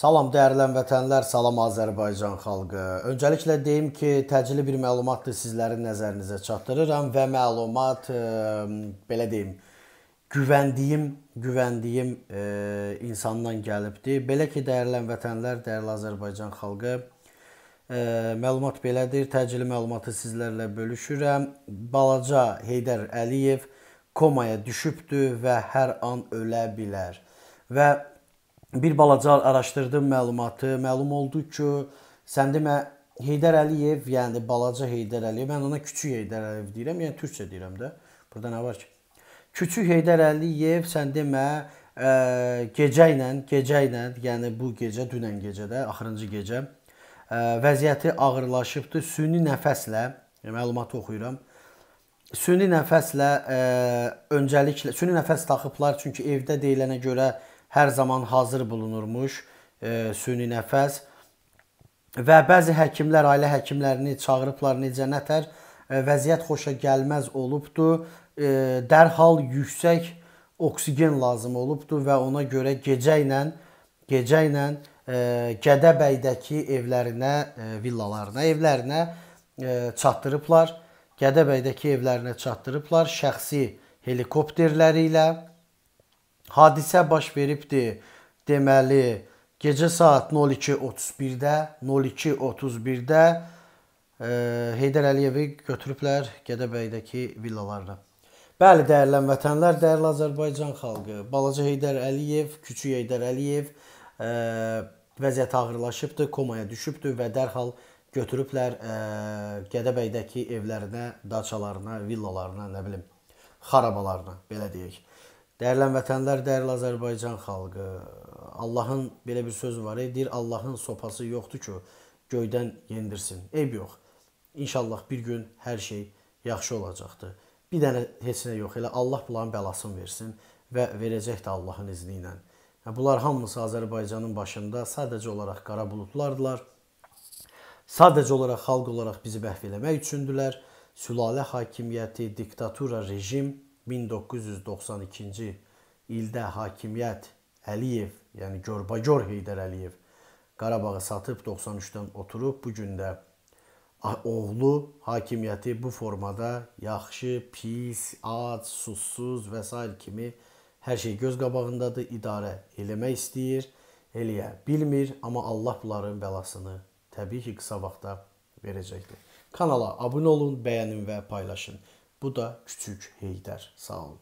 Salam dəyərlən vətənlər, salam Azərbaycan xalqı. Öncəliklə deyim ki, təcili bir məlumatdır sizlərin nəzərinizə çatdırıram və məlumat e, belə deyim, güvəndiyim, güvəndiyim e, insandan gəlibdi. Belə ki, dəyərlən vətənlər, dəyərli Azərbaycan xalqı, e, məlumat belədir. Təcili məlumatı sizlərlə bölüşürəm. Balaca Heydər Əliyev komaya düşübdü və hər an ölə bilər. Və bir balaca araşdırdım məlumatı, məlum oldu ki, sən demə Heydər Əliyev, yəni balaca Heydər Əliyev, mən ona kiçik Heydər Əliyev deyirəm, yəni türkcə deyirəm də. Burada nə var ki? Kiçik Heydər Əliyev sən demə ə, e, gecə ilə, gecə ilə, yəni bu gecə, dünən gecədə, axırıncı gecə ə, e, vəziyyəti ağırlaşıbdı. Süni nəfəslə, yəni məlumatı oxuyuram. Süni nəfəslə ə, e, öncəliklə süni nəfəs taxıblar çünki evdə deyilənə görə hər zaman hazır bulunurmuş e, süni nəfəs və bəzi həkimlər, ailə həkimlərini çağırıblar necə nətər e, vəziyyət xoşa gəlməz olubdu. E, dərhal yüksək oksigen lazım olubdu və ona görə gecə ilə gecə ilə e, Gədəbəydəki evlərinə, e, villalarına, evlərinə e, çatdırıblar. Gədəbəydəki evlərinə çatdırıblar şəxsi helikopterləri ilə Hadisə baş veribdi. Deməli, gecə saat 02:31-də, 02:31-də e, Heydər Əliyevi götürüblər Gədəbəydəki villalarına. Bəli, dəyərli vətənlər, dəyərli Azərbaycan xalqı, balaca Heydər Əliyev, kiçik Heydər Əliyev ə, e, vəziyyəti ağırlaşıbdı, komaya düşübdü və dərhal götürüblər ə, e, Gədəbəydəki evlərinə, daçalarına, villalarına, nə bilim, xarabalarına, belə deyək. Dəyərlən vətənlər, dəyərli Azərbaycan xalqı, Allahın belə bir sözü var, deyir Allahın sopası yoxdur ki, göydən yendirsin. Eyb yox. İnşallah bir gün hər şey yaxşı olacaqdır. Bir dənə heçinə yox, elə Allah bunların bəlasını versin və verəcək də Allahın izni ilə. Yəni, bunlar hamısı Azərbaycanın başında sadəcə olaraq qara buludlardılar. Sadəcə olaraq xalq olaraq bizi bəhv eləmək üçündülər. Sülalə hakimiyyəti, diktatura, rejim 1992-ci ildə hakimiyyət Əliyev, yəni Görbagör Heydər Əliyev Qarabağı satıb 93-dən oturub bu gün də oğlu hakimiyyəti bu formada yaxşı, pis, ac, susuz və s. kimi hər şey göz qabağındadır, idarə eləmək istəyir, eləyə bilmir, amma Allah bunların bəlasını təbii ki, qısa vaxtda verəcəkdir. Kanala abunə olun, bəyənin və paylaşın. Bu da kiçik Heydər. Sağ olun.